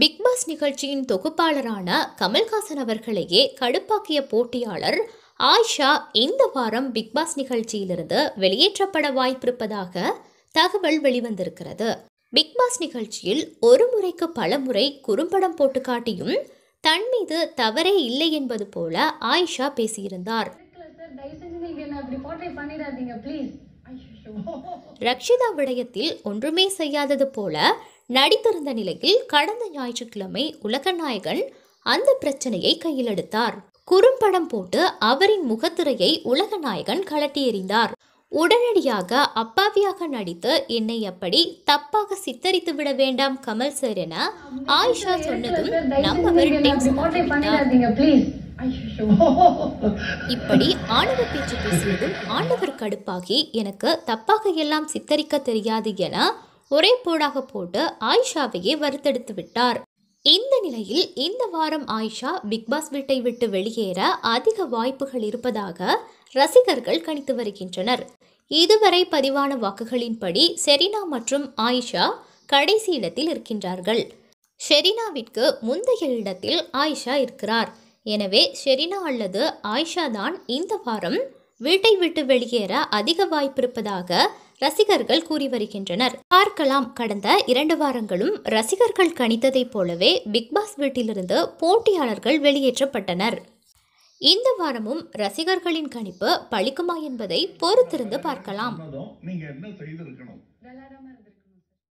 Bigg Boss நிகழ்ச்சியின் தொகுப்பாளரான கமல்ஹாசன் அவர்களையே கடுப்பாக்கிய போட்டியாளர் ஆயிஷா இந்த வாரம் பிக்பாஸ் நிகழ்ச்சியிலிருந்து வெளியேற்றப்பட வாய்ப்பிருப்பதாக தகவல் வெளிவந்திருக்கிறது பிக்பாஸ் நிகழ்ச்சியில் ஒரு முறைக்கு பல முறை குறும்படம் போட்டு காட்டியும் தன் மீது தவறே இல்லை என்பது போல ஆயிஷா பேசியிருந்தார் ரக்ஷிதா விடயத்தில் ஒன்றுமே செய்யாதது போல நடித்திருந்த நிலையில் கடந்த ஞாயிற்றுக்கிழமை உலகநாயகன் அந்த பிரச்சனையை கையில் எடுத்தார் குறும்படம் போட்டு அவரின் முகத்திரையை உலகநாயகன் கலட்டி எறிந்தார் உடனடியாக அப்பாவியாக நடித்து என்னை அப்படி தப்பாக சித்தரித்து விட வேண்டாம் கமல் சார் என ஆயிஷா சொன்னதும் நம்ம இப்படி ஆணவ பேச்சு பேசியதும் ஆண்டவர் கடுப்பாகி எனக்கு தப்பாக எல்லாம் சித்தரிக்க தெரியாது என ஒரே போடாக போட்டு ஆயிஷாவையே வறுத்தெடுத்து விட்டார் இந்த நிலையில் இந்த வாரம் ஆயிஷா பிக்பாஸ் வீட்டை விட்டு வெளியேற அதிக வாய்ப்புகள் இருப்பதாக ரசிகர்கள் கணித்து வருகின்றனர் இதுவரை பதிவான வாக்குகளின்படி செரினா மற்றும் ஆயிஷா கடைசி இடத்தில் இருக்கின்றார்கள் ஷெரினாவிற்கு முந்தைய இடத்தில் ஆயிஷா இருக்கிறார் எனவே ஷெரினா அல்லது ஆயிஷா தான் இந்த வாரம் வீட்டை விட்டு வெளியேற அதிக வாய்ப்பிருப்பதாக ரசிகர்கள் கூறி வருகின்றனர் பார்க்கலாம் கடந்த இரண்டு வாரங்களும் ரசிகர்கள் கணித்ததைப் போலவே பிக்பாஸ் வீட்டிலிருந்து போட்டியாளர்கள் வெளியேற்றப்பட்டனர் இந்த வாரமும் ரசிகர்களின் கணிப்பு பழிக்குமா என்பதை பொறுத்திருந்து பார்க்கலாம்